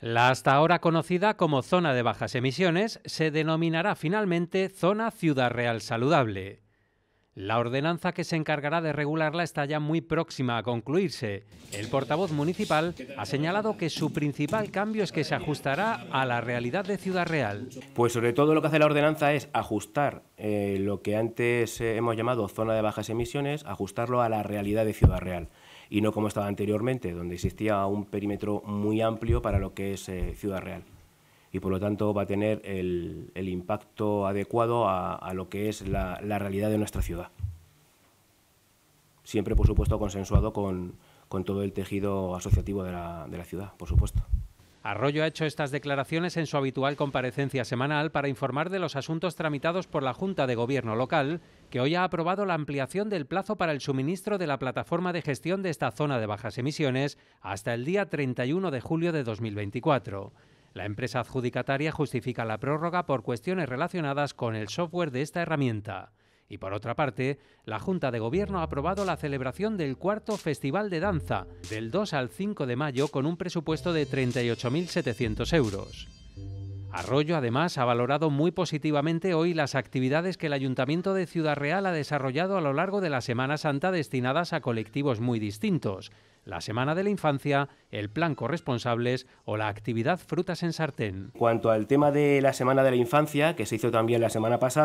La hasta ahora conocida como zona de bajas emisiones se denominará finalmente zona Ciudad Real Saludable. La ordenanza que se encargará de regularla está ya muy próxima a concluirse. El portavoz municipal ha señalado que su principal cambio es que se ajustará a la realidad de Ciudad Real. Pues sobre todo lo que hace la ordenanza es ajustar eh, lo que antes eh, hemos llamado zona de bajas emisiones, ajustarlo a la realidad de Ciudad Real y no como estaba anteriormente, donde existía un perímetro muy amplio para lo que es eh, Ciudad Real y por lo tanto va a tener el, impacto adecuado a, lo que es la, realidad de nuestra ciudad. Siempre, por supuesto, consensuado con, todo el tejido asociativo de la, de la ciudad, por supuesto. Arroyo ha hecho estas declaraciones en su habitual comparecencia semanal para informar de los asuntos tramitados por la Junta de Gobierno local, que hoy ha aprobado la ampliación del plazo para el suministro de la plataforma de gestión de esta zona de bajas emisiones hasta el día 31 de julio de 2024. La empresa adjudicataria justifica la prórroga por cuestiones relacionadas con el software de esta herramienta. Y por otra parte, la Junta de Gobierno ha aprobado la celebración del cuarto Festival de Danza, del 2 al 5 de mayo, con un presupuesto de 38.700 euros. Arroyo además ha valorado muy positivamente hoy las actividades que el Ayuntamiento de Ciudad Real ha desarrollado a lo largo de la Semana Santa destinadas a colectivos muy distintos, la Semana de la Infancia, el Plan Corresponsables o la actividad Frutas en Sartén. Cuanto al tema de la Semana de la Infancia, que se hizo también la semana pasada,